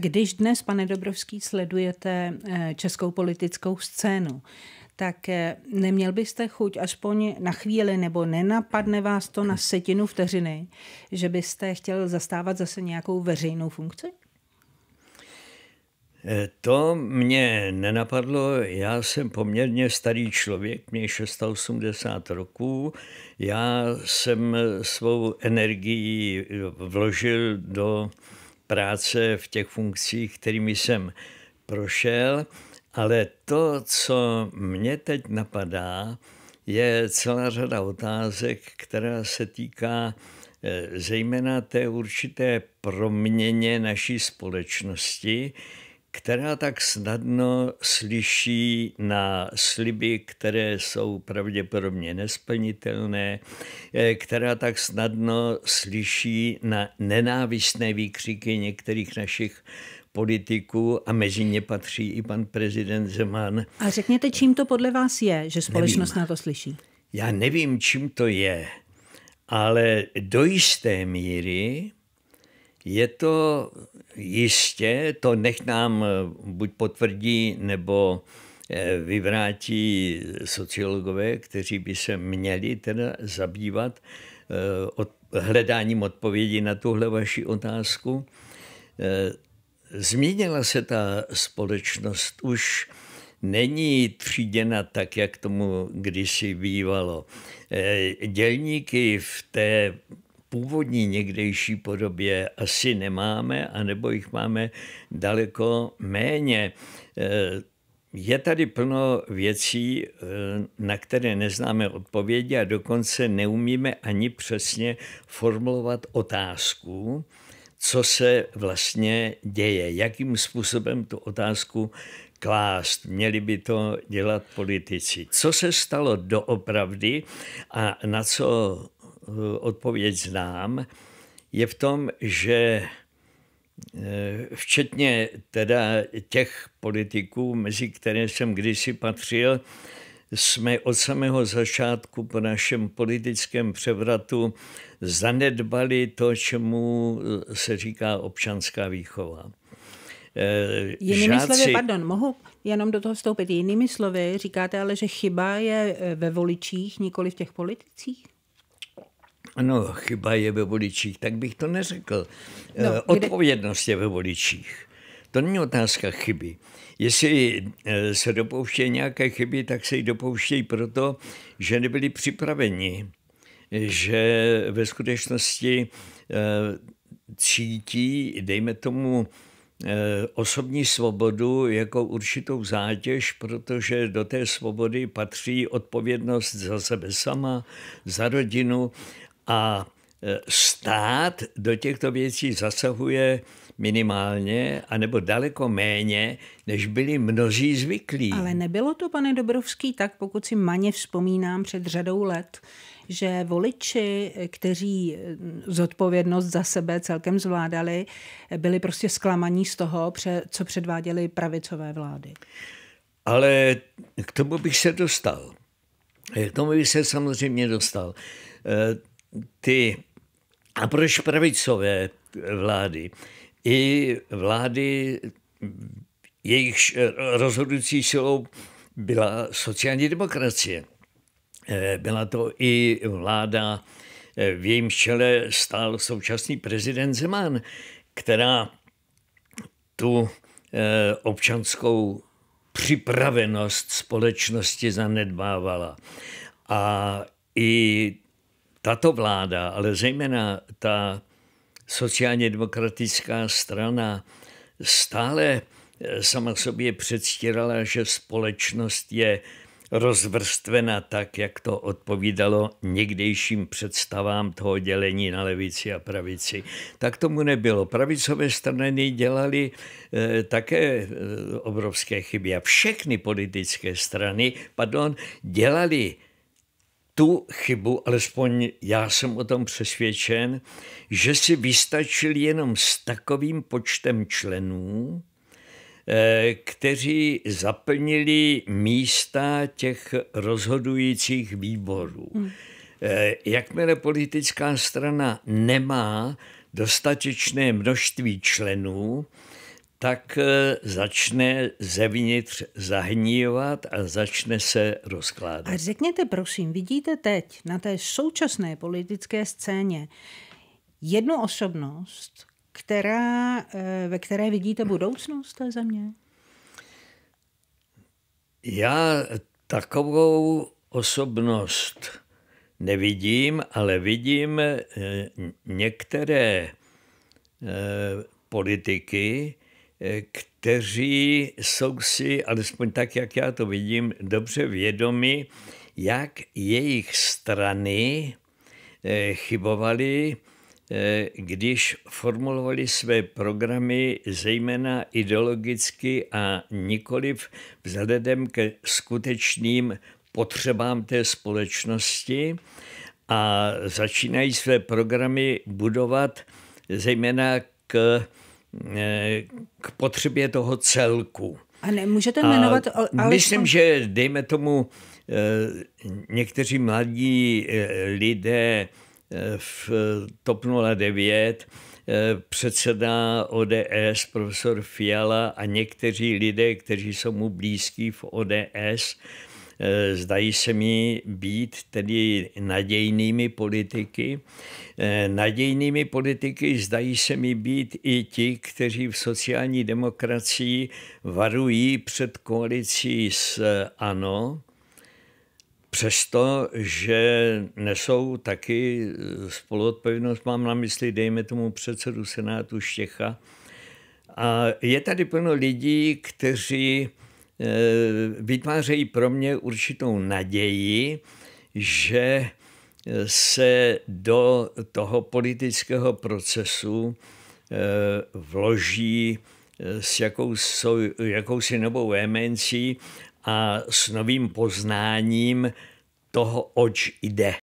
Když dnes, pane Dobrovský, sledujete eh, českou politickou scénu, tak eh, neměl byste chuť aspoň na chvíli, nebo nenapadne vás to na setinu vteřiny, že byste chtěl zastávat zase nějakou veřejnou funkci? Eh, to mě nenapadlo, já jsem poměrně starý člověk, mě 680 roků, já jsem svou energii vložil do práce v těch funkcích, kterými jsem prošel, ale to, co mě teď napadá, je celá řada otázek, která se týká eh, zejména té určité proměně naší společnosti, která tak snadno slyší na sliby, které jsou pravděpodobně nesplnitelné, eh, která tak snadno slyší na nenávistné výkřiky některých našich politiků a mezi ně patří i pan prezident Zeman. A řekněte, čím to podle vás je, že společnost nevím. na to slyší? Já nevím, čím to je, ale do jisté míry je to jistě, to nech nám eh, buď potvrdí nebo eh, vyvrátí sociologové, kteří by se měli teda zabývat eh, od, hledáním odpovědi na tuhle vaši otázku. Změnila se ta společnost už není tříděna tak, jak tomu kdysi bývalo. Dělníky v té původní někdejší podobě asi nemáme, anebo jich máme daleko méně. Eh, je tady plno věcí, eh, na které neznáme odpovědi a dokonce neumíme ani přesně formulovat otázku, co se vlastně děje, jakým způsobem tu otázku klást, měli by to dělat politici. Co se stalo doopravdy a na co Eh, odpověď znám, je v tom, že eh, včetně teda těch politiků, mezi které jsem kdysi patřil, jsme od samého začátku po našem politickém převratu zanedbali to, čemu eh, se říká občanská výchova. Jinými žáci... slovy, pardon, mohu jenom do toho vstoupit. Jinými slovy, říkáte ale, že chyba je ve voličích, nikoli v těch politicích? Ano, chyba je ve voličích, tak bych to neřekl. No, eh, Odpovědnost je ve voličích. To není otázka chyby. Jestli eh, se dopouštějí nějaké chyby, tak se ji dopouštějí proto, že nebyli připraveni, že ve skutečnosti eh, cítí, dejme tomu, osobní svobodu jako určitou zátěž, protože do té svobody patří odpovědnost za sebe sama, za rodinu a e, stát do těchto věcí zasahuje minimálně, anebo daleko méně, než byli mnozí zvyklí. Ale nebylo to, pane Dobrovský, tak, pokud si maně vzpomínám před řadou let, že voliči, kteří e, zodpovědnost za sebe celkem zvládali, byli prostě zklamaní z toho, co předváděly pravicové vlády. Ale k tomu bych se dostal. K tomu bych se samozřejmě dostal. E, ty a proč pravicové vlády i vlády, jejich rozhodující silou byla sociální demokracie. Eh, byla to i vláda, eh, v jejím čele stál současný prezident Zeman, která tu eh, občanskou připravenost společnosti zanedbávala. A i tato vláda, ale zejména ta sociálně demokratická strana, stále eh, sama sobě předstírala, že společnost je rozvrstvena tak, jak to odpovídalo někdejším představám toho dělení na levici a pravici. Tak tomu nebylo. Pravicové strany dělali e, také e, obrovské chyby a všechny politické strany, pardon, dělali tu chybu, alespoň já jsem o tom přesvědčen, že si vystačil jenom s takovým počtem členů, eh, kteří zaplnili místa těch rozhodujících výborů. Hmm. Eh, jakmile politická strana nemá dostatečné množství členů, tak eh, začne zevnitř zahnívat a začne se rozkládat. A řekněte prosím, vidíte teď na té současné politické scéně jednu osobnost, která, eh, ve které vidíte budoucnost té země? Já takovou osobnost nevidím, ale vidím eh, některé politiky, Eh, kteří jsou si, alespoň tak, jak já to vidím, dobře vědomi, jak jejich strany eh, chybovaly, eh, když formulovali své programy zejména ideologicky a nikoliv vzhledem ke skutečným potřebám té společnosti a začínají své programy budovat zejména k Eh, k potřebě toho celku. A nemůžete jmenovat... A ale... Myslím, že dejme tomu eh, někteří mladí eh, lidé v TOP 09 předseda ODS, profesor Fiala a někteří lidé, kteří jsou mu blízký v ODS, Eh, zdají se mi být tedy nadějnými politiky. Eh, nadějnými politiky zdají se mi být i ti, kteří v sociální demokracii varují před koalicí s ANO, Přesto, že nesou taky spoluodpovědnost, mám na mysli, dejme tomu předsedu Senátu Štěcha. A je tady plno lidí, kteří Eh, vytvářejí pro mě určitou naději, že eh, se do toho politického procesu eh, vloží s jakousi, jakousi novou emencí a s novým poznáním toho, oč jde.